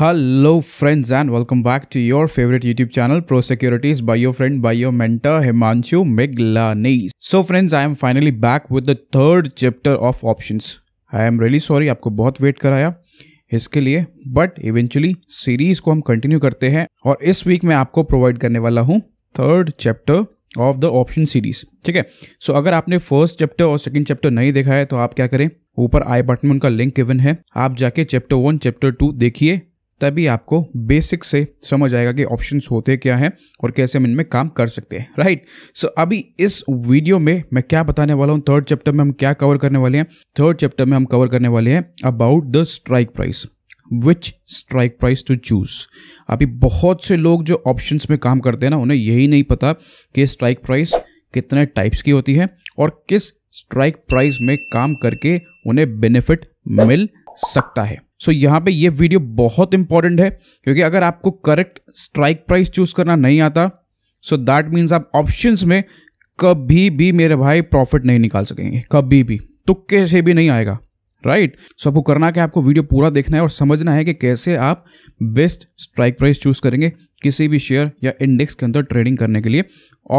Hello friends and welcome back to your favourite YouTube channel pro securities by your friend by your mentor Himanshu Miglani so friends I am finally back with the third chapter of options I am really sorry आपको बहुत wait कराया इसके लिए but eventually series को हम continue करते हैं और इस वीक में आपको प्रोवाइड करने वाला हूँ third chapter of the option series ठीक है सो अगर आपने फर्स्ट चैप्टर और सेकेंड चैप्टर नहीं देखा है तो आप क्या करें ऊपर आई बटन में उनका लिंक इवन है आप जाके चैप्टर वन चैप्टर टू देखिए तभी आपको बेसिक से समझ आएगा कि ऑप्शंस होते क्या हैं और कैसे हम इनमें काम कर सकते हैं राइट सो अभी इस वीडियो में मैं क्या बताने वाला हूँ थर्ड चैप्टर में हम क्या कवर करने वाले हैं थर्ड चैप्टर में हम कवर करने वाले हैं about the strike price which strike price to choose अभी बहुत से लोग जो ऑप्शन में काम करते हैं ना उन्हें यही नहीं पता कि स्ट्राइक प्राइस कितने टाइप्स की होती है और किस स्ट्राइक प्राइस में काम करके उन्हें बेनिफिट मिल सकता है सो so, यहाँ पे ये वीडियो बहुत इंपॉर्टेंट है क्योंकि अगर आपको करेक्ट स्ट्राइक प्राइस चूज करना नहीं आता सो दैट मीन्स आप ऑप्शंस में कभी भी मेरे भाई प्रॉफिट नहीं निकाल सकेंगे कभी भी तुक्के तो से भी नहीं आएगा राइट right? सो so, आपको करना क्या आपको वीडियो पूरा देखना है और समझना है कि कैसे आप बेस्ट स्ट्राइक प्राइस चूज करेंगे किसी भी शेयर या इंडेक्स के अंदर ट्रेडिंग करने के लिए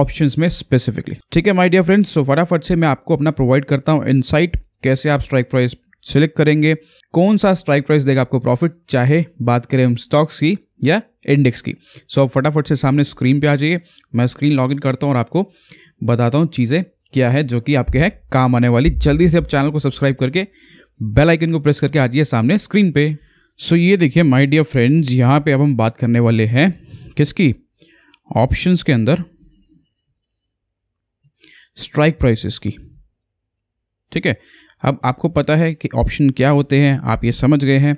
ऑप्शंस में स्पेसिफिकली ठीक है माय डियर फ्रेंड्स सो फटाफट से मैं आपको अपना प्रोवाइड करता हूँ इनसाइट कैसे आप स्ट्राइक प्राइस सिलेक्ट करेंगे कौन सा स्ट्राइक प्राइस देगा आपको प्रॉफिट चाहे बात करें हम स्टॉक्स की या इंडेक्स की सो आप फटाफट से सामने स्क्रीन पे आ जाइए मैं स्क्रीन लॉग इन करता हूँ और आपको बताता हूँ चीज़ें क्या है जो कि आपके है काम आने वाली जल्दी से आप चैनल को सब्सक्राइब करके बेल आइकन को प्रेस करके आ जाइए सामने स्क्रीन पे सो so, ये देखिए माय डियर फ्रेंड्स यहाँ पे अब हम बात करने वाले हैं किसकी ऑप्शंस के अंदर स्ट्राइक प्राइसेस की ठीक है अब आपको पता है कि ऑप्शन क्या होते हैं आप ये समझ गए हैं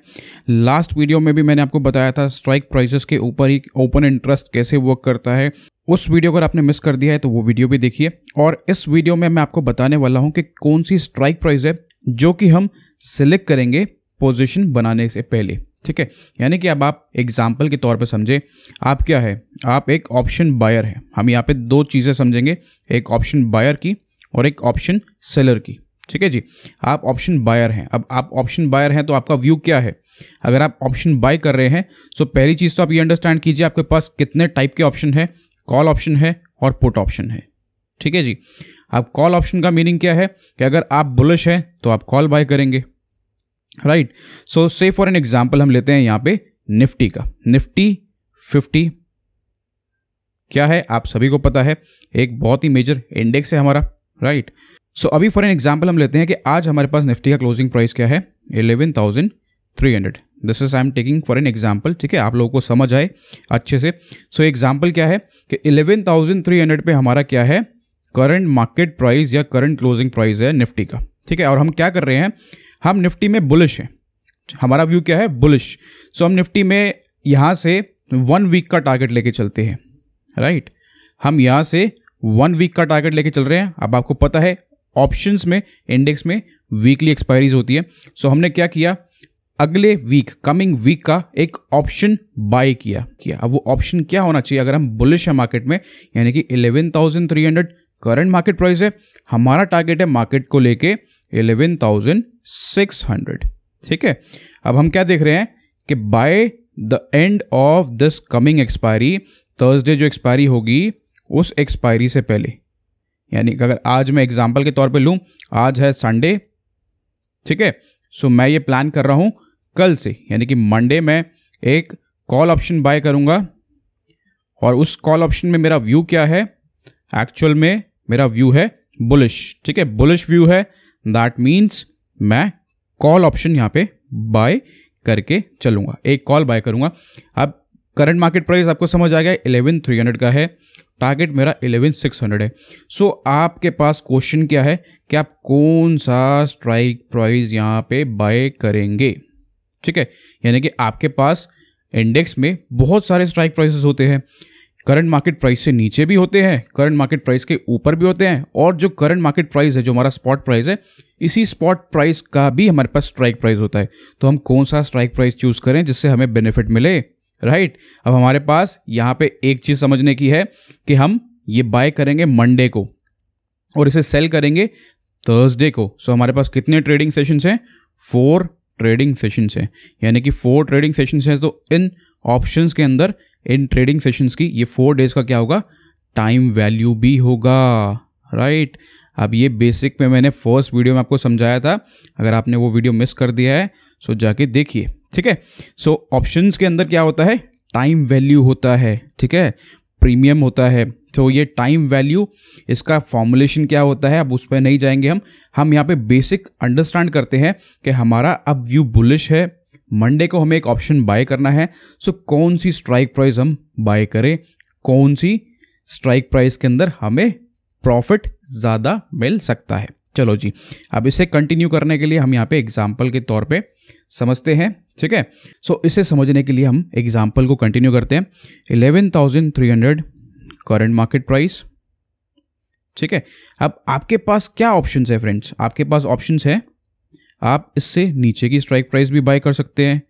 लास्ट वीडियो में भी मैंने आपको बताया था स्ट्राइक प्राइसेस के ऊपर ही ओपन इंटरेस्ट कैसे वर्क करता है उस वीडियो अगर आपने मिस कर दिया है तो वो वीडियो भी देखिए और इस वीडियो में मैं आपको बताने वाला हूँ कि कौन सी स्ट्राइक प्राइस है जो कि हम सिलेक्ट करेंगे पोजिशन बनाने से पहले ठीक है यानी कि अब आप एग्जाम्पल के तौर पर समझें आप क्या है आप एक ऑप्शन बायर है हम यहाँ पे दो चीज़ें समझेंगे एक ऑप्शन बायर की और एक ऑप्शन सेलर की ठीक है जी आप ऑप्शन बायर हैं अब आप ऑप्शन बायर हैं तो आपका व्यू क्या है अगर आप ऑप्शन बाय कर रहे हैं सो पहली चीज़ तो आप ये अंडरस्टैंड कीजिए आपके पास कितने टाइप के ऑप्शन है कॉल ऑप्शन है और पुट ऑप्शन है ठीक है जी अब कॉल ऑप्शन का मीनिंग क्या है कि अगर आप बुलिश हैं तो आप कॉल बाय करेंगे right so say for an example हम लेते हैं यहाँ पे निफ्टी का निफ्टी फिफ्टी क्या है आप सभी को पता है एक बहुत ही मेजर इंडेक्स है हमारा राइट right? सो so, अभी फॉर एन एग्जाम्पल हम लेते हैं कि आज हमारे पास निफ्टी का क्लोजिंग प्राइस क्या है eleven thousand three hundred this is I am taking for an example ठीक है आप लोगों को समझ आए अच्छे से सो so, एग्जाम्पल क्या है कि एलेवन थाउजेंड थ्री हंड्रेड पे हमारा क्या है करंट मार्केट प्राइस या करंट क्लोजिंग प्राइस है निफ्टी का ठीक है और हम क्या कर रहे हैं हम निफ्टी में बुलिश हैं हमारा व्यू क्या है बुलिश सो so, हम निफ्टी में यहाँ से वन वीक का टारगेट लेके चलते हैं राइट right? हम यहाँ से वन वीक का टारगेट लेके चल रहे हैं अब आपको पता है ऑप्शंस में इंडेक्स में वीकली एक्सपायरीज होती है सो so, हमने क्या किया अगले वीक कमिंग वीक का एक ऑप्शन बाय किया किया अब वो ऑप्शन क्या होना चाहिए अगर हम बुलिश है मार्केट में यानी कि 11,300 करंट मार्केट प्राइस है हमारा टारगेट है मार्केट को लेके 11,600 ठीक है अब हम क्या देख रहे हैं कि by the end of this coming expiry Thursday जो एक्सपायरी होगी उस एक्सपायरी से पहले यानी कि अगर आज मैं एग्जाम्पल के तौर पर लूँ आज है संडे ठीक है सो मैं ये प्लान कर रहा हूँ कल से यानी कि मंडे मैं एक कॉल ऑप्शन बाय करूँगा और उस कॉल ऑप्शन में मेरा व्यू क्या है एक्चुअल में मेरा व्यू है बुलिश ठीक है बुलिश व्यू है दैट मीन्स मैं कॉल ऑप्शन यहाँ पे बाय करके चलूँगा एक कॉल बाय करूँगा अब करंट मार्केट प्राइस आपको समझ आ गया इलेवन थ्री हंड्रेड का है टारगेट मेरा एलेवन सिक्स हंड्रेड है सो so, आपके पास क्वेश्चन क्या है कि आप कौन सा स्ट्राइक प्राइस यहाँ पे बाय करेंगे ठीक है यानी कि आपके पास इंडेक्स में बहुत सारे स्ट्राइक प्राइसेस होते हैं करंट मार्केट प्राइस से नीचे भी होते हैं करंट मार्केट प्राइस के ऊपर भी होते हैं और जो करंट मार्केट प्राइस है जो हमारा स्पॉट प्राइस है इसी स्पॉट प्राइस का भी हमारे पास स्ट्राइक प्राइस होता है तो हम कौन सा स्ट्राइक प्राइस चूज करें जिससे हमें बेनिफिट मिले राइट अब हमारे पास यहाँ पे एक चीज़ समझने की है कि हम ये बाय करेंगे मंडे को और इसे सेल करेंगे थर्सडे को सो हमारे पास कितने ट्रेडिंग सेशंस हैं फोर ट्रेडिंग सेशंस हैं यानी कि फोर ट्रेडिंग सेशंस हैं तो इन ऑप्शंस के अंदर इन ट्रेडिंग सेशंस की ये फोर डेज का क्या होगा टाइम वैल्यू भी होगा राइट right? अब ये बेसिक में मैंने फर्स्ट वीडियो में आपको समझाया था अगर आपने वो वीडियो मिस कर दिया है सो जाके देखिए ठीक है सो ऑप्शंस के अंदर क्या होता है टाइम वैल्यू होता है ठीक है प्रीमियम होता है तो ये टाइम वैल्यू इसका फॉर्मुलेशन क्या होता है अब उस पर नहीं जाएंगे हम हम यहाँ पे बेसिक अंडरस्टैंड करते हैं कि हमारा अब व्यू बुलिश है मंडे को हमें एक ऑप्शन बाय करना है सो कौन सी स्ट्राइक प्राइस हम बाय करें कौन सी स्ट्राइक प्राइस के अंदर हमें प्रॉफिट ज़्यादा मिल सकता है चलो जी अब इसे कंटिन्यू करने के लिए हम यहाँ पे एग्जाम्पल के तौर पे समझते हैं ठीक है सो इसे समझने के लिए हम एग्जाम्पल को कंटिन्यू करते हैं eleven thousand three hundred current market price ठीक है अब आपके पास क्या ऑप्शन है फ्रेंड्स आपके पास ऑप्शन है आप इससे नीचे की स्ट्राइक प्राइस भी बाय कर सकते हैं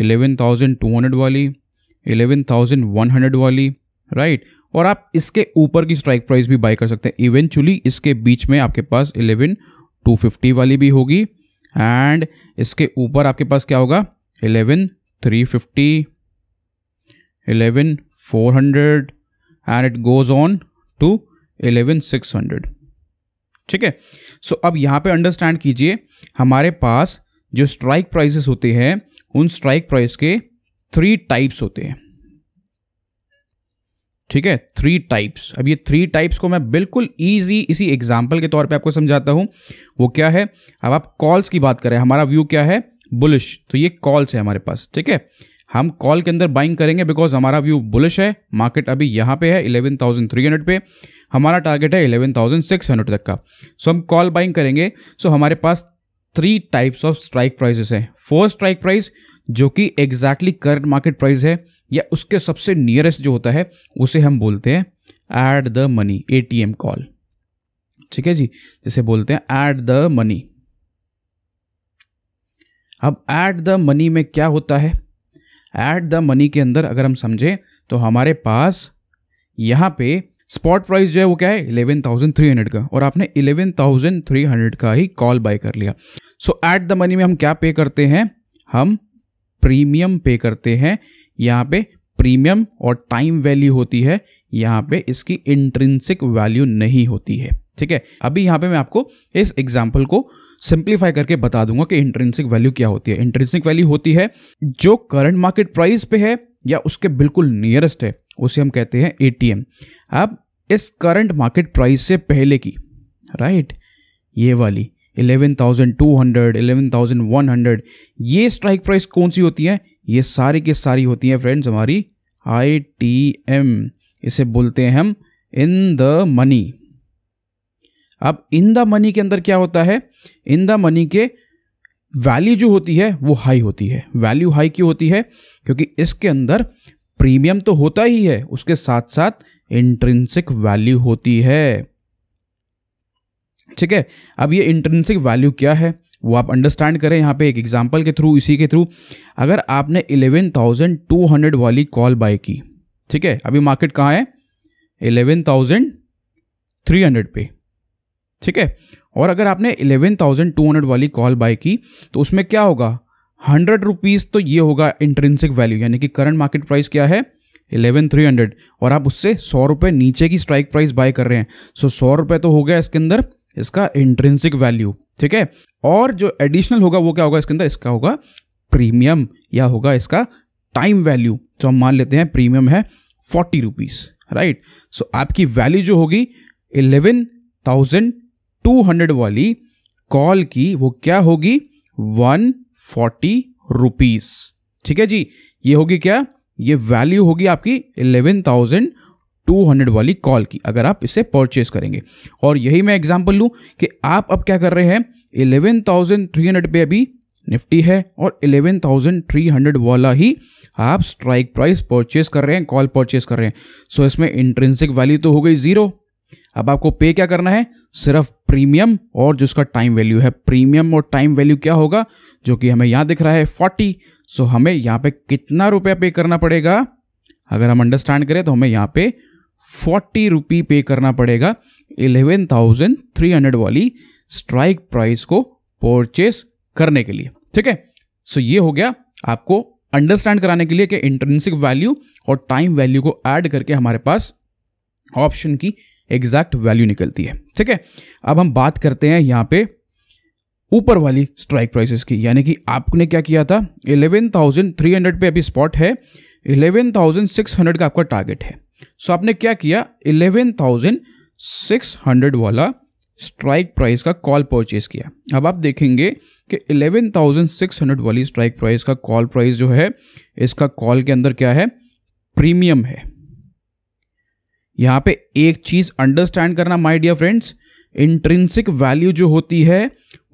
इलेवन थाउजेंड टू हंड्रेड वाली इलेवन थाउजेंड वन हंड्रेड वाली राइट और आप इसके ऊपर की स्ट्राइक प्राइस भी बाय कर सकते हैं इवेंचुअली इसके बीच में आपके पास इलेवन टू फिफ्टी वाली भी होगी एंड इसके ऊपर आपके पास क्या होगा 11 350 11 400 and it goes on to 11 600 ठीक है सो अब यहाँ पे अंडरस्टैंड कीजिए हमारे पास जो स्ट्राइक प्राइसेस होते हैं उन स्ट्राइक प्राइस के थ्री टाइप्स होते हैं ठीक है थ्री टाइप्स अब ये थ्री टाइप्स को मैं बिल्कुल इजी इसी एग्जांपल के तौर पे आपको समझाता हूं वो क्या है अब आप कॉल्स की बात करें हमारा व्यू क्या है बुलिश तो ये कॉल्स है हमारे पास ठीक है हम कॉल के अंदर बाइंग करेंगे बिकॉज हमारा व्यू बुलिश है मार्केट अभी यहाँ पे है 11,300 पे हमारा टारगेट है 11,600 तक का सो हम कॉल बाइंग करेंगे सो हमारे पास three types of strike prices हैं फर्स्ट स्ट्राइक प्राइस जो कि एग्जैक्टली करंट मार्केट प्राइस है या उसके सबसे नियरेस्ट जो होता है उसे हम बोलते हैं at the money a call ठीक है जी जिसे बोलते हैं एट द मनी अब एट द मनी में क्या होता है एट द मनी के अंदर अगर हम समझें तो हमारे पास यहाँ पे स्पॉट प्राइस जो है वो क्या है इलेवन थाउजेंड थ्री हंड्रेड का और आपने इलेवन थाउजेंड थ्री हंड्रेड का ही कॉल बाय कर लिया सो एट द मनी में हम क्या पे करते हैं हम प्रीमियम पे करते हैं यहाँ पे प्रीमियम और टाइम वैल्यू होती है यहाँ पे इसकी इंट्रेंसिक वैल्यू नहीं होती है ठीक है अभी यहाँ पे मैं आपको इस एग्जाम्पल को सिंप्लीफाई करके बता दूंगा कि इंट्रेंसिक वैल्यू क्या होती है इंट्रेंसिक वैल्यू होती है जो करंट मार्केट प्राइस पे है या उसके बिल्कुल नियरेस्ट है उसे हम कहते हैं एम अब इस करंट मार्केट प्राइस से पहले की राइट ये वाली 11,200, 11,100 ये स्ट्राइक प्राइस कौन सी होती है ये सारी की सारी होती है फ्रेंड्स हमारी आई इसे बोलते हैं हम इन द मनी अब इन द मनी के अंदर क्या होता है इन द मनी के वैल्यू जो होती है वो हाई होती है वैल्यू हाई क्यों होती है क्योंकि इसके अंदर प्रीमियम तो होता ही है उसके साथ साथ इंट्रेंसिक वैल्यू होती है ठीक है अब ये इंट्रेंसिक वैल्यू क्या है वो आप अंडरस्टैंड करें यहाँ पे एक एग्जांपल के थ्रू इसी के थ्रू अगर आपने 11,200 वाली कॉल बाय की ठीक है अभी मार्केट कहाँ है 11,300 पे ठीक है और अगर आपने 11,200 वाली कॉल बाई की तो उसमें क्या होगा हंड्रेड रुपीज़ तो ये होगा इंट्रेंसिक वैल्यू यानी कि करंट मार्केट प्राइस क्या है इलेवन थ्री हंड्रेड और आप उससे सौ रुपये नीचे की स्ट्राइक प्राइस बाय कर रहे हैं सो सौ रुपये तो हो गया इसके अंदर इसका इंट्रेंसिक वैल्यू ठीक है और जो एडिशनल होगा वो क्या होगा इसके अंदर इसका होगा प्रीमियम या होगा इसका टाइम वैल्यू तो हम मान लेते हैं प्रीमियम है फोर्टी रुपीज़ राइट सो आपकी वैल्यू जो होगी इलेवन थाउजेंड टू हंड्रेड वाली कॉल की वो क्या होगी वन फोर्टी रुपीज ठीक है जी ये होगी क्या ये वैल्यू होगी आपकी इलेवन थाउजेंड टू हंड्रेड वाली कॉल की अगर आप इसे परचेस करेंगे और यही मैं एग्जांपल लूँ कि आप अब क्या कर रहे हैं इलेवन थाउजेंड थ्री हंड्रेड पे अभी निफ्टी है और इलेवन थाउजेंड थ्री हंड्रेड वाला ही आप स्ट्राइक प्राइस परचेस कर रहे हैं कॉल परचेस कर रहे हैं सो so इसमें इंट्रेंसिक वैल्यू तो हो गई ज़ीरो अब आपको पे क्या करना है सिर्फ प्रीमियम और जिसका टाइम वैल्यू है प्रीमियम और टाइम वैल्यू क्या होगा जो कि हमें यहाँ दिख रहा है फोर्टी सो हमें यहाँ पे कितना रुपया पे करना पड़ेगा अगर हम अंडरस्टैंड करें तो हमें यहाँ पे फोर्टी रुपी पे करना पड़ेगा इलेवन थाउजेंड थ्री हंड्रेड वाली स्ट्राइक प्राइस को परचेस करने के लिए ठीक है सो ये हो गया आपको अंडरस्टैंड कराने के लिए कि इंटर्नसिक वैल्यू और टाइम वैल्यू को ऐड करके हमारे पास ऑप्शन की एग्जैक्ट वैल्यू निकलती है ठीक है अब हम बात करते हैं यहाँ पे ऊपर वाली स्ट्राइक प्राइसेस की यानी कि आपने क्या किया था 11,300 पे अभी स्पॉट है 11,600 का आपका टारगेट है सो आपने क्या किया 11,600 वाला स्ट्राइक प्राइस का कॉल परचेज किया अब आप देखेंगे कि 11,600 वाली स्ट्राइक प्राइस का कॉल प्राइस जो है इसका कॉल के अंदर क्या है प्रीमियम है यहाँ पे एक चीज अंडरस्टैंड करना my dear friends intrinsic value जो होती है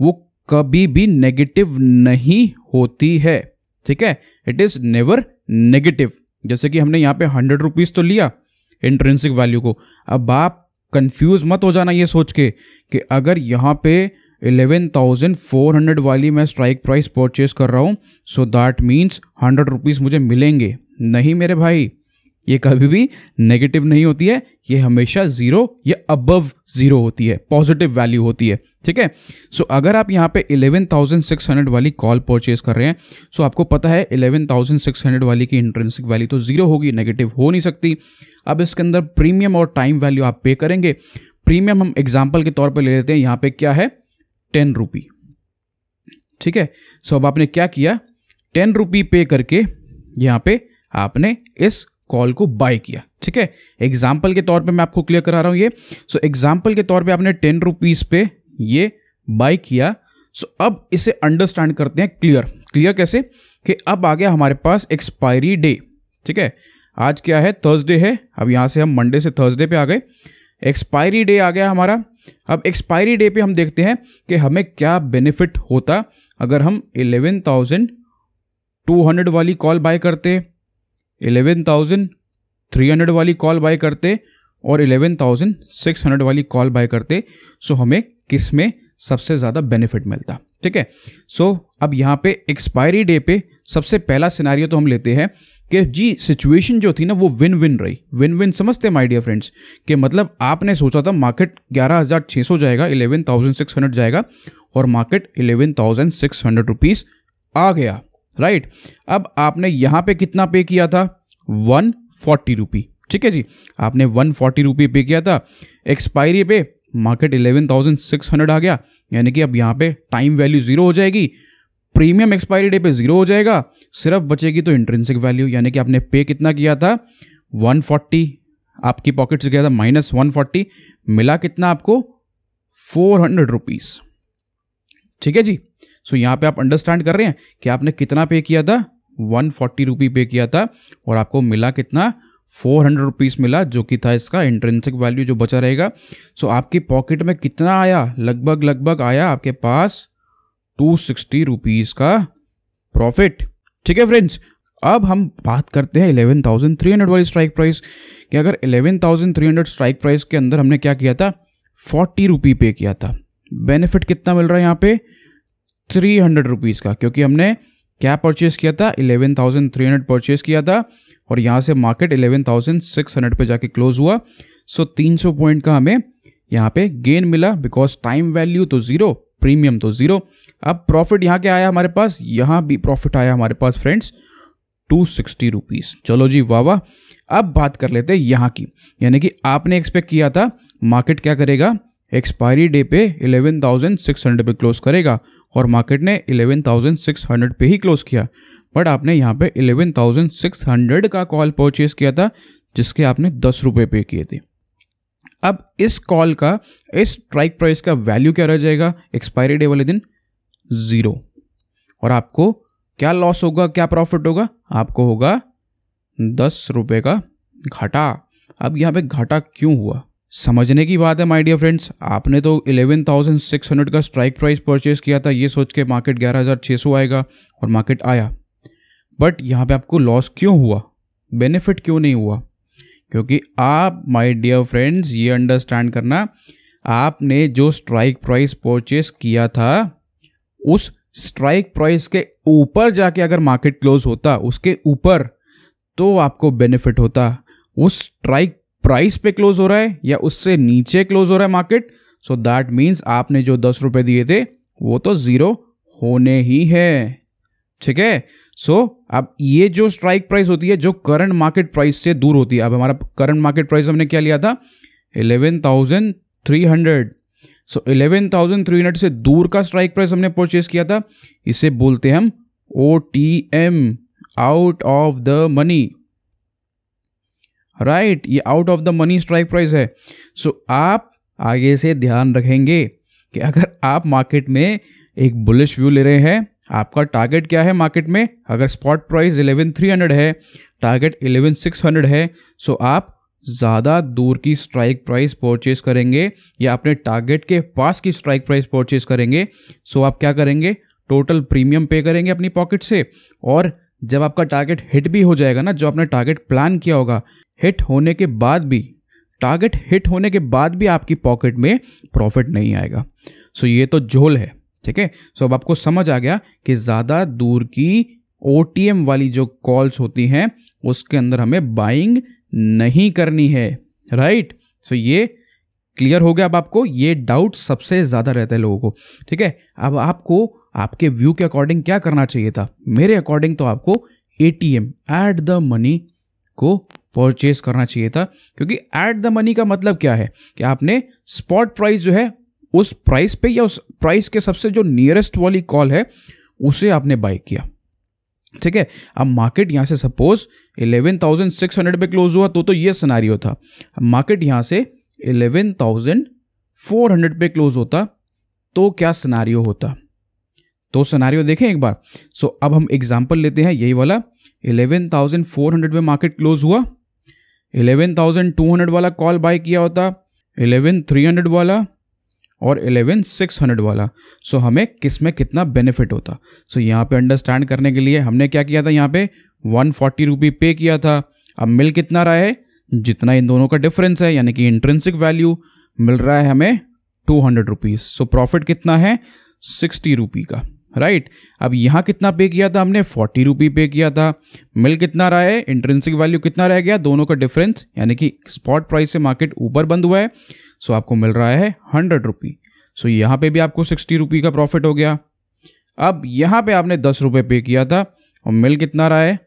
वो कभी भी नेगेटिव नहीं होती है ठीक है इट इज नेवर नेगेटिव जैसे कि हमने यहाँ पे हंड्रेड रुपीज तो लिया इंट्रेंसिक वैल्यू को अब आप कंफ्यूज मत हो जाना ये सोच के कि अगर यहाँ पे 11,400 वाली मैं स्ट्राइक प्राइस परचेज कर रहा हूँ so that means hundred rupees मुझे मिलेंगे नहीं मेरे भाई ये कभी भी नेगेटिव नहीं होती है ये हमेशा जीरो या अबव जीरो होती है पॉजिटिव वैल्यू होती है ठीक है सो अगर आप यहाँ पे 11,600 वाली कॉल परचेज कर रहे हैं सो आपको पता है 11,600 वाली की इंट्रेंसिक वैल्यू तो जीरो होगी नेगेटिव हो नहीं सकती अब इसके अंदर प्रीमियम और टाइम वैल्यू आप पे करेंगे प्रीमियम हम एग्जाम्पल के तौर पर ले लेते हैं यहाँ पे क्या है टेन रुपी ठीक है सो अब आपने क्या किया टेन रुपी पे करके यहाँ पे आपने इस कॉल को बाय किया ठीक है एग्जाम्पल के तौर पे मैं आपको क्लियर करा रहा हूँ ये सो so, एग्जाम्पल के तौर पे आपने टेन रुपीज़ पे ये बाय किया सो so, अब इसे अंडरस्टैंड करते हैं क्लियर क्लियर कैसे कि अब आ गया हमारे पास एक्सपायरी डे ठीक है आज क्या है थर्सडे है अब यहाँ से हम मंडे से थर्सडे पे आ गए एक्सपायरी डे आ गया हमारा अब एक्सपायरी डे पे हम देखते हैं कि हमें क्या बेनिफिट होता अगर हम 11,200 वाली कॉल बाय करते इलेवन थाउजेंड थ्री हंड्रेड वाली कॉल बाय करते और इलेवन थाउजेंड सिक्स हंड्रेड वाली कॉल बाय करते सो हमें किस में सबसे ज़्यादा बेनिफिट मिलता ठीक है सो अब यहाँ पे एक्सपायरी डे पे सबसे पहला सिनारियो तो हम लेते हैं कि जी सिचुएशन जो थी ना वो विन विन रही विन विन समझते माय डियर फ्रेंड्स कि मतलब आपने सोचा था मार्केट 11,600 जाएगा 11,600 जाएगा और मार्केट 11,600 थाउजेंड आ गया राइट अब आपने यहां पे कितना पे किया था वन फोर्टी रुपी ठीक है जी आपने वन फोर्टी रुपी पे किया था एक्सपायरी पे market eleven thousand six hundred आ गया यानी कि अब यहां पे टाइम वैल्यू जीरो हो जाएगी प्रीमियम एक्सपायरी डे पे जीरो हो जाएगा सिर्फ बचेगी तो इंट्रेंसिक वैल्यू यानी कि आपने पे कितना किया था वन फोर्टी आपकी पॉकेट से गया था माइनस वन फोर्टी मिला कितना आपको फोर हंड्रेड रुपीज ठीक है जी सो so, यहाँ पे आप अंडरस्टैंड कर रहे हैं कि आपने कितना पे किया था वन फोर्टी रुपी पे किया था और आपको मिला कितना फोर हंड्रेड रुपीज़ मिला जो कि था इसका इंट्रेंसिक वैल्यू जो बचा रहेगा सो so, आपकी पॉकेट में कितना आया लगभग लगभग आया आपके पास टू सिक्सटी रुपीज़ का प्रॉफिट ठीक है फ्रेंड्स अब हम बात करते हैं 11,300 वाली स्ट्राइक प्राइस कि अगर 11,300 स्ट्राइक प्राइस के अंदर हमने क्या किया था फोर्टी रुपी पे किया था बेनिफिट कितना मिल रहा है यहाँ पे थ्री हंड्रेड रुपीज़ का क्योंकि हमने क्या परचेस किया था eleven thousand three hundred purchase किया था और यहाँ से market eleven thousand six hundred पर जाके क्लोज हुआ सो तीन सौ पॉइंट का हमें यहाँ पे गेन मिला बिकॉज टाइम वैल्यू तो ज़ीरो प्रीमियम तो ज़ीरो अब प्रॉफिट यहाँ क्या आया हमारे पास यहाँ भी प्रॉफिट आया हमारे पास फ्रेंड्स टू सिक्सटी रुपीज़ चलो जी वाह वाह अब बात कर लेते हैं यहाँ की यानी कि आपने एक्सपेक्ट किया था मार्केट क्या करेगा एक्सपायरी डे पे इलेवन थाउजेंड सिक्स हंड्रेड पे क्लोज करेगा और मार्केट ने 11,600 पे ही क्लोज किया बट आपने यहाँ पे 11,600 का कॉल परचेज किया था जिसके आपने दस रुपये पे किए थे अब इस कॉल का इस स्ट्राइक प्राइस का वैल्यू क्या रह जाएगा एक्सपायरी डे वाले दिन ज़ीरो और आपको क्या लॉस होगा क्या प्रॉफिट होगा आपको होगा दस रुपये का घाटा अब यहाँ पे घाटा क्यों हुआ समझने की बात है माय डियर फ्रेंड्स आपने तो 11,600 का स्ट्राइक प्राइस परचेज किया था ये सोच के मार्केट 11,600 आएगा और मार्केट आया बट यहाँ पे आपको लॉस क्यों हुआ बेनिफिट क्यों नहीं हुआ क्योंकि आप माय डियर फ्रेंड्स ये अंडरस्टैंड करना आपने जो स्ट्राइक प्राइस परचेस किया था उस स्ट्राइक प्राइस के ऊपर जाके अगर मार्केट क्लोज होता उसके ऊपर तो आपको बेनिफिट होता उस स्ट्राइक प्राइस पे क्लोज हो रहा है या उससे नीचे क्लोज हो रहा है मार्केट सो दैट मीन्स आपने जो दस रुपए दिए थे वो तो ज़ीरो होने ही है ठीक है सो अब ये जो स्ट्राइक प्राइस होती है जो करंट मार्केट प्राइस से दूर होती है अब हमारा करंट मार्केट प्राइस हमने क्या लिया था eleven thousand three hundred so eleven thousand three hundred से दूर का स्ट्राइक प्राइस हमने परचेज किया था इसे बोलते हैं हम O T M out of the money right ये out of the money strike price है सो so, आप आगे से ध्यान रखेंगे कि अगर आप मार्केट में एक बुलिश व्यू ले रहे हैं आपका टारगेट क्या है मार्केट में अगर spot price eleven three hundred है टारगेट इलेवन सिक्स हंड्रेड है सो so आप ज़्यादा दूर की स्ट्राइक प्राइस परचेज करेंगे या अपने टारगेट के पास की स्ट्राइक प्राइस परचेज करेंगे सो so आप क्या करेंगे टोटल प्रीमियम पे करेंगे अपनी पॉकेट से और जब आपका टारगेट हिट भी हो जाएगा ना जो आपने टारगेट प्लान किया होगा हिट होने के बाद भी टारगेट हिट होने के बाद भी आपकी पॉकेट में प्रॉफिट नहीं आएगा सो ये तो झोल है ठीक है सो अब आपको समझ आ गया कि ज़्यादा दूर की ओ वाली जो कॉल्स होती हैं उसके अंदर हमें बाइंग नहीं करनी है राइट सो ये क्लियर हो गया अब आपको ये डाउट सबसे ज़्यादा रहता है लोगों को ठीक है अब आपको आपके व्यू के अकॉर्डिंग क्या करना चाहिए था मेरे अकॉर्डिंग तो आपको A T M at the money को परचेज करना चाहिए था क्योंकि एट द मनी का मतलब क्या है कि आपने स्पॉट प्राइस जो है उस प्राइस पे या उस प्राइस के सबसे जो नियरेस्ट वाली कॉल है उसे आपने बाई किया ठीक है अब मार्केट यहां से सपोज 11,600 पे क्लोज हुआ तो तो ये सिनारियो था मार्केट यहां से 11,400 पे क्लोज होता तो क्या सिनारियो होता तो सिनारियो देखें एक बार सो अब हम एग्जांपल लेते हैं यही वाला 11,400 पे मार्केट क्लोज हुआ इलेवन थाउजेंड टू हंड्रेड वाला कॉल बाय किया होता इलेवन थ्री हंड्रेड वाला और इलेवन सिक्स हंड्रेड वाला सो so, हमें किस में कितना बेनिफिट होता सो so, यहाँ पे अंडरस्टैंड करने के लिए हमने क्या किया था यहाँ पे वन फोर्टी रुपी पे किया था अब मिल कितना रहा है जितना इन दोनों का डिफरेंस है यानी कि इंट्रेंसिक वैल्यू मिल रहा है हमें two hundred rupees so profit कितना है सिक्सटी रुपी का राइट अब यहाँ कितना पे किया था हमने फोर्टी रुपी पे किया था मिल कितना रहा है इंट्रेंसिक वैल्यू कितना रह गया दोनों का डिफरेंस यानी कि स्पॉट प्राइस से मार्केट ऊपर बंद हुआ है सो आपको मिल रहा है हंड्रेड रुपी सो यहाँ पे भी आपको सिक्सटी रुपी का प्रॉफिट हो गया अब यहाँ पे आपने दस रुपये पे किया था और मिल कितना रहा है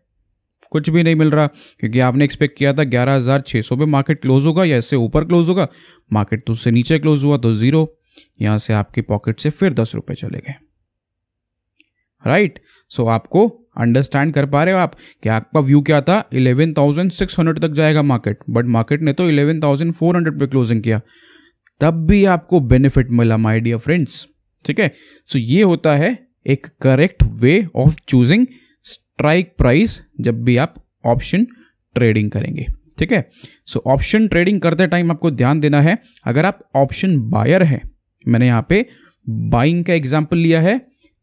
कुछ भी नहीं मिल रहा क्योंकि आपने एक्सपेक्ट किया था ग्यारह हज़ार छः सौ पे मार्केट क्लोज होगा या इससे ऊपर क्लोज होगा मार्केट तो उससे नीचे क्लोज हुआ तो ज़ीरो यहाँ से आपके पॉकेट से फिर दस रुपये चले गए राइट right? सो so, आपको अंडरस्टैंड कर पा रहे हो आप कि आपका व्यू क्या था 11,600 तक जाएगा मार्केट बट मार्केट ने तो 11,400 पे क्लोजिंग किया तब भी आपको बेनिफिट मिला माय डियर फ्रेंड्स ठीक है सो ये होता है एक correct way of choosing strike price जब भी आप ऑप्शन ट्रेडिंग करेंगे ठीक है सो ऑप्शन ट्रेडिंग करते टाइम आपको ध्यान देना है अगर आप ऑप्शन बायर हैं मैंने यहाँ पे बाइंग का एग्जाम्पल लिया है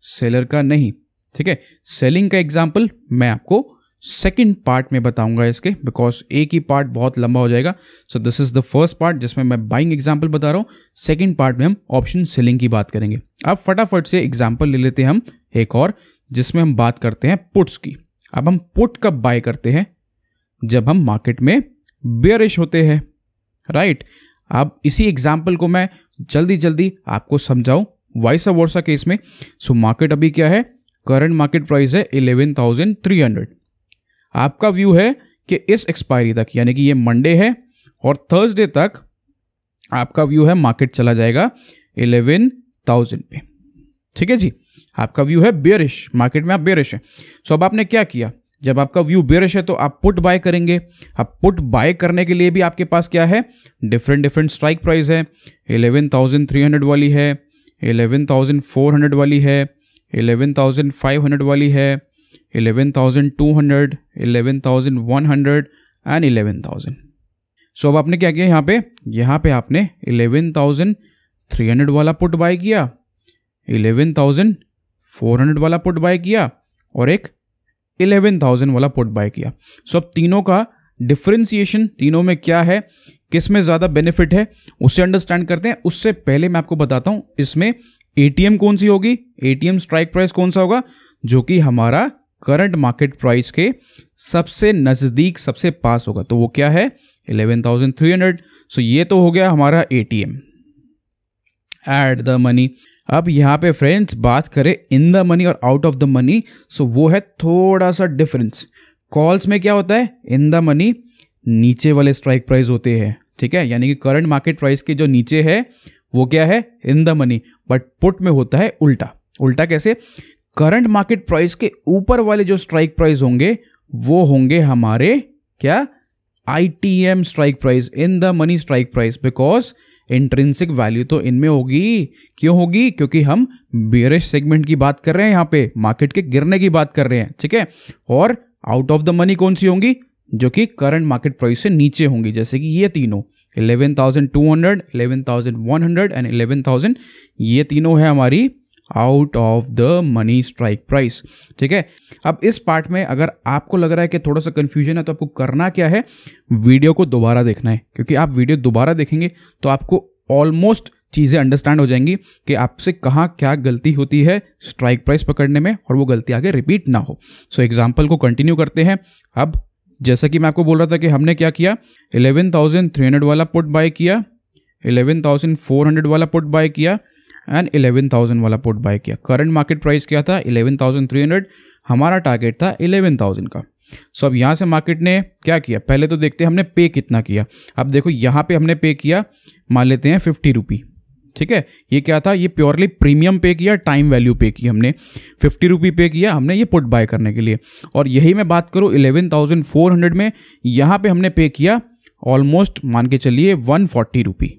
सेलर का नहीं ठीक है सेलिंग का एग्जाम्पल मैं आपको सेकेंड पार्ट में बताऊंगा इसके बिकॉज एक ही पार्ट बहुत लंबा हो जाएगा so this is the first part जिसमें मैं बाइंग एग्जाम्पल बता रहा हूँ सेकेंड पार्ट में हम ऑप्शन सेलिंग की बात करेंगे अब फटाफट से एग्जाम्पल ले लेते हैं हम एक और जिसमें हम बात करते हैं पुट्स की अब हम पुट कब बाय करते हैं जब हम मार्केट में बेरिश होते हैं राइट right? अब इसी एग्जाम्पल को मैं जल्दी जल्दी आपको समझाऊं वाइस वर्षा केस में सो मार्केट अभी क्या है करंट मार्केट प्राइस है इलेवन थाउजेंड थ्री हंड्रेड आपका व्यू है कि इस एक्सपायरी तक यानी कि ये मंडे है और थर्सडे तक आपका व्यू है मार्केट चला जाएगा इलेवन थाउजेंड पे ठीक है जी आपका व्यू है बेरिश मार्केट में आप बेरिश हैं सो अब आपने क्या किया जब आपका व्यू बेरिश है तो आप पुट बाय करेंगे अब पुट बाय करने के लिए भी आपके पास क्या है डिफरेंट डिफरेंट स्ट्राइक प्राइस है इलेवन थाउजेंड थ्री हंड्रेड वाली है 11,400 वाली है 11,500 वाली है 11,200, 11,100 एंड 11,000 सो अब आपने क्या किया यहाँ पे यहाँ पे आपने 11,300 वाला पुट बाय किया 11,400 वाला पुट बाय किया और एक 11,000 वाला पुट बाय किया सो so, अब तीनों का डिफ्रेंसिएशन तीनों में क्या है किस में ज़्यादा बेनिफिट है उसे अंडरस्टैंड करते हैं उससे पहले मैं आपको बताता हूँ इसमें एटीएम कौन सी होगी एटीएम स्ट्राइक प्राइस कौन सा होगा जो कि हमारा करंट मार्केट प्राइस के सबसे नज़दीक सबसे पास होगा तो वो क्या है 11,300 सो ये तो हो गया हमारा A T M at the money अब यहाँ पे फ्रेंड्स बात करें इन द मनी और out of the money so वो है थोड़ा सा डिफरेंस कॉल्स में क्या होता है इन द मनी नीचे वाले स्ट्राइक प्राइस होते हैं ठीक है यानी कि करंट मार्केट प्राइस के जो नीचे है वो क्या है in the money but put में होता है उल्टा उल्टा कैसे करंट मार्केट प्राइस के ऊपर वाले जो स्ट्राइक प्राइस होंगे वो होंगे हमारे क्या I T M strike price in the money strike price because intrinsic value तो इनमें होगी क्यों होगी क्योंकि हम बियरिश सेगमेंट की बात कर रहे हैं यहाँ पे मार्केट के गिरने की बात कर रहे हैं ठीक है और आउट ऑफ द मनी कौन सी होंगी जो कि करंट मार्केट प्राइस से नीचे होंगी जैसे कि ये तीनों 11,200, 11,100 एंड 11,000 ये तीनों है हमारी out of the money strike price ठीक है अब इस पार्ट में अगर आपको लग रहा है कि थोड़ा सा कन्फ्यूजन है तो आपको करना क्या है वीडियो को दोबारा देखना है क्योंकि आप वीडियो दोबारा देखेंगे तो आपको ऑलमोस्ट चीज़ें अंडरस्टैंड हो जाएंगी कि आपसे कहाँ क्या गलती होती है स्ट्राइक प्राइस पकड़ने में और वो गलती आगे रिपीट ना हो सो so, एग्जाम्पल को कंटिन्यू करते हैं अब जैसा कि मैं आपको बोल रहा था कि हमने क्या किया 11,300 वाला पुट बाय किया 11,400 वाला पुट बाय किया एंड 11,000 वाला पुट बाय किया करंट मार्केट प्राइस क्या था 11,300 हमारा टारगेट था 11,000 का सो so, अब यहाँ से मार्केट ने क्या किया पहले तो देखते हमने पे कितना किया अब देखो यहाँ पे हमने पे किया मान लेते हैं फिफ्टी रुपी ठीक है ये क्या था ये प्योरली प्रीमियम पे किया टाइम वैल्यू पे की हमने फिफ्टी रुपी पे किया हमने ये पुट बाय करने के लिए और यही मैं बात करूँ इलेवन थाउजेंड फोर हंड्रेड में यहाँ पे हमने पे किया ऑलमोस्ट मान के चलिए वन फोर्टी रुपी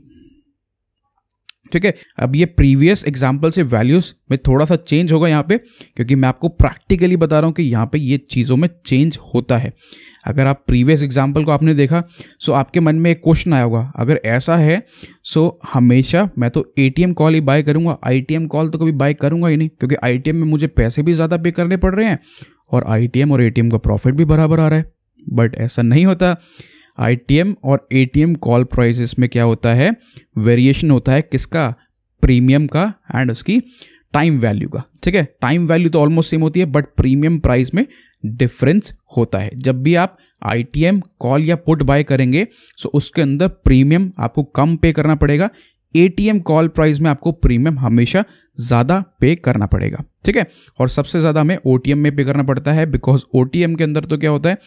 ठीक है अब ये प्रीवियस एग्जाम्पल से वैल्यूज में थोड़ा सा चेंज होगा यहाँ पे क्योंकि मैं आपको प्रैक्टिकली बता रहा हूँ कि यहाँ पे ये चीज़ों में चेंज होता है अगर आप प्रीवियस एग्जाम्पल को आपने देखा सो आपके मन में एक क्वेश्चन आया होगा अगर ऐसा है सो हमेशा मैं तो ए कॉल ही बाय करूँगा आई कॉल तो कभी बाय करूँगा ही नहीं क्योंकि आई में मुझे पैसे भी ज़्यादा पे करने पड़ रहे हैं और आई और ए का प्रॉफिट भी बराबर आ रहा है बट ऐसा नहीं होता आई और ए कॉल प्राइसेस में क्या होता है वेरिएशन होता है किसका प्रीमियम का एंड उसकी टाइम वैल्यू का ठीक है टाइम वैल्यू तो ऑलमोस्ट सेम होती है बट प्रीमियम प्राइस में डिफरेंस होता है जब भी आप आई कॉल या पुट बाय करेंगे सो उसके अंदर प्रीमियम आपको कम पे करना पड़ेगा एम कॉल प्राइस में आपको प्रीमियम हमेशा ज़्यादा पे करना पड़ेगा ठीक है और सबसे ज़्यादा हमें ओ में पे करना पड़ता है बिकॉज ओ के अंदर तो क्या होता है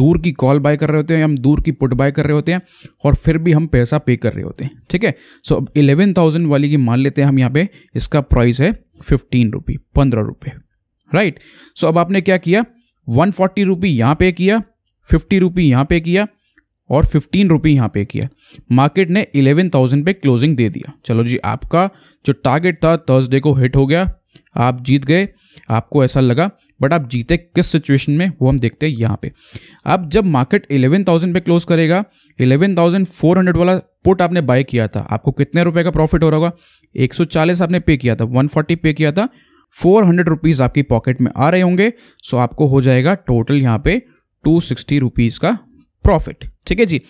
दूर की कॉल बाय कर रहे होते हैं हम दूर की पुट बाय कर रहे होते हैं और फिर भी हम पैसा पे कर रहे होते हैं ठीक है सो अब इलेवन थाउजेंड वाली की मान लेते हैं हम यहाँ पे इसका प्राइस है फिफ्टीन रुपी पंद्रह रुपये राइट सो अब आपने क्या किया वन फोर्टी रुपी यहाँ पे किया फिफ्टी रुपी यहाँ पे किया और फिफ्टीन रुपी यहाँ पे किया मार्केट ने इलेवन थाउजेंड पे क्लोजिंग दे दिया चलो जी आपका जो टारगेट था थर्सडे को हिट हो गया आप जीत गए आपको ऐसा लगा बट आप जीते किस सिचुएशन में वो हम देखते हैं यहाँ पे अब जब मार्केट 11,000 पे क्लोज करेगा 11,400 वाला पुट आपने बाय किया था आपको कितने रुपए का प्रॉफिट हो रहा होगा 140 आपने पे किया था 140 पे किया था फोर हंड्रेड रुपीज़ आपकी पॉकेट में आ रहे होंगे सो आपको हो जाएगा टोटल यहाँ पे टू सिक्सटी रुपीज़ का प्रॉफिट ठीक है जी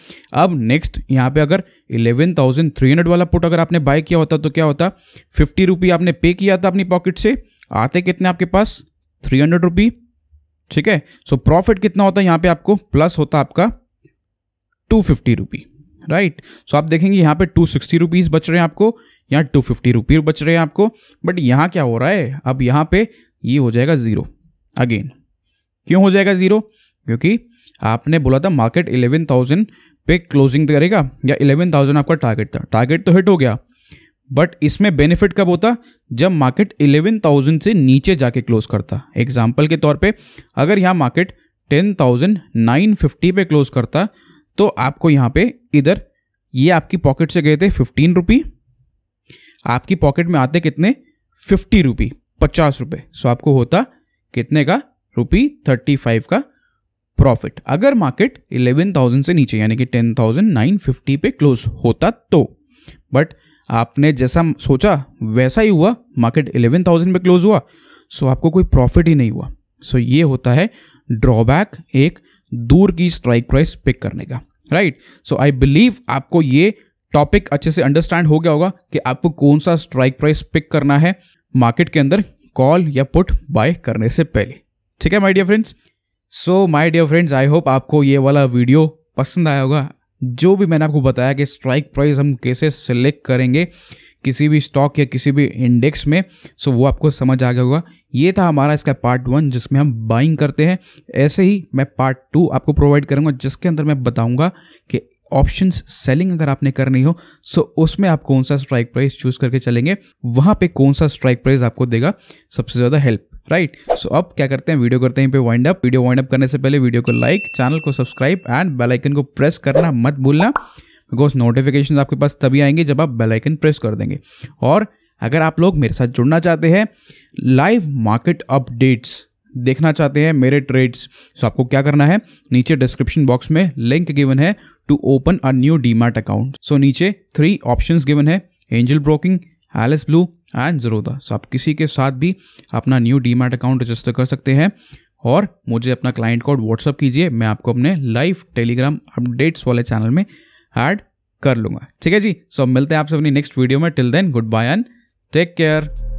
अब नेक्स्ट यहाँ पे अगर इलेवन थाउजेंड थ्री हंड्रेड वाला पुट अगर आपने बाय किया होता तो क्या होता फिफ्टी रुपी आपने पे किया था अपनी पॉकेट से आते कितने आपके पास थ्री हंड्रेड रुपी ठीक है सो प्रॉफिट कितना होता है यहाँ पे आपको प्लस होता आपका two fifty rupee right right? So so आप देखेंगे यहाँ पे टू सिक्सटी रुपीज़ बच रहे हैं आपको यहाँ टू फिफ्टी रुपीज़ बच रहे हैं आपको बट यहाँ क्या हो रहा है अब यहाँ पे ये हो जाएगा ज़ीरो अगेन क्यों हो जाएगा ज़ीरो क्योंकि आपने बोला था मार्केट इलेवन थाउजेंड पे क्लोजिंग करेगा या इलेवन थाउजेंड आपका टारगेट था टारगेट तो हिट हो गया बट इसमें बेनिफिट कब होता जब मार्केट इलेवन थाउजेंड से नीचे जाके क्लोज करता एग्जाम्पल के तौर पर अगर यहाँ market ten thousand nine fifty पे क्लोज करता तो आपको यहाँ पे इधर ये आपकी पॉकेट से गए थे फिफ्टीन रुपी आपकी पॉकेट में आते कितने फिफ्टी रुपी पचास रुपये सो आपको होता कितने का रुपी थर्टी फाइव का प्रॉफिट अगर मार्केट इलेवन थाउजेंड से नीचे यानी कि टेन थाउजेंड नाइन फिफ्टी पे क्लोज होता तो बट आपने जैसा सोचा वैसा ही हुआ मार्केट इलेवन थाउजेंड पे क्लोज हुआ सो आपको कोई प्रॉफिट ही नहीं हुआ सो ये होता है ड्रॉबैक एक दूर की स्ट्राइक प्राइस पिक करने का राइट सो आई बिलीव आपको ये टॉपिक अच्छे से अंडरस्टैंड हो गया होगा कि आपको कौन सा स्ट्राइक प्राइस पिक करना है मार्केट के अंदर कॉल या पुट बाय करने से पहले ठीक है my dear friends so my dear friends I hope आपको ये वाला वीडियो पसंद आया होगा जो भी मैंने आपको बताया कि स्ट्राइक प्राइस हम कैसे सिलेक्ट करेंगे किसी भी स्टॉक या किसी भी इंडेक्स में सो वो आपको समझ आ गया होगा ये था हमारा इसका पार्ट वन जिसमें हम बाइंग करते हैं ऐसे ही मैं पार्ट टू आपको प्रोवाइड करूँगा जिसके अंदर मैं बताऊँगा कि ऑप्शन सेलिंग अगर आपने करनी हो सो उसमें आप कौन सा स्ट्राइक प्राइस चूज करके चलेंगे वहां पे कौन सा स्ट्राइक प्राइस आपको देगा सबसे ज्यादा हेल्प राइट सो अब क्या करते हैं वीडियो करते हैं पे wind up video wind up करने से पहले वीडियो को लाइक चैनल को सब्सक्राइब एंड बेल आइकन को प्रेस करना मत भूलना बिकॉज नोटिफिकेशन आपके पास तभी आएंगे जब आप बेलाइकन प्रेस कर देंगे और अगर आप लोग मेरे साथ जुड़ना चाहते हैं लाइव मार्केट अपडेट्स देखना चाहते हैं मेरे ट्रेड्स सो तो आपको क्या करना है नीचे डिस्क्रिप्शन बॉक्स में लिंक गिवन है to open a new demat account so नीचे थ्री ऑप्शन गिवन है Angel Broking Alice Blue and Zerodha so आप किसी के साथ भी अपना न्यू डीमार्ट अकाउंट रजिस्टर कर सकते हैं और मुझे अपना क्लाइंट कोड व्हाट्सअप कीजिए मैं आपको अपने लाइव टेलीग्राम अपडेट्स वाले चैनल में ऐड कर लूँगा ठीक है जी सो so, मिलते हैं आपसे अपनी नेक्स्ट वीडियो में till then good bye and take care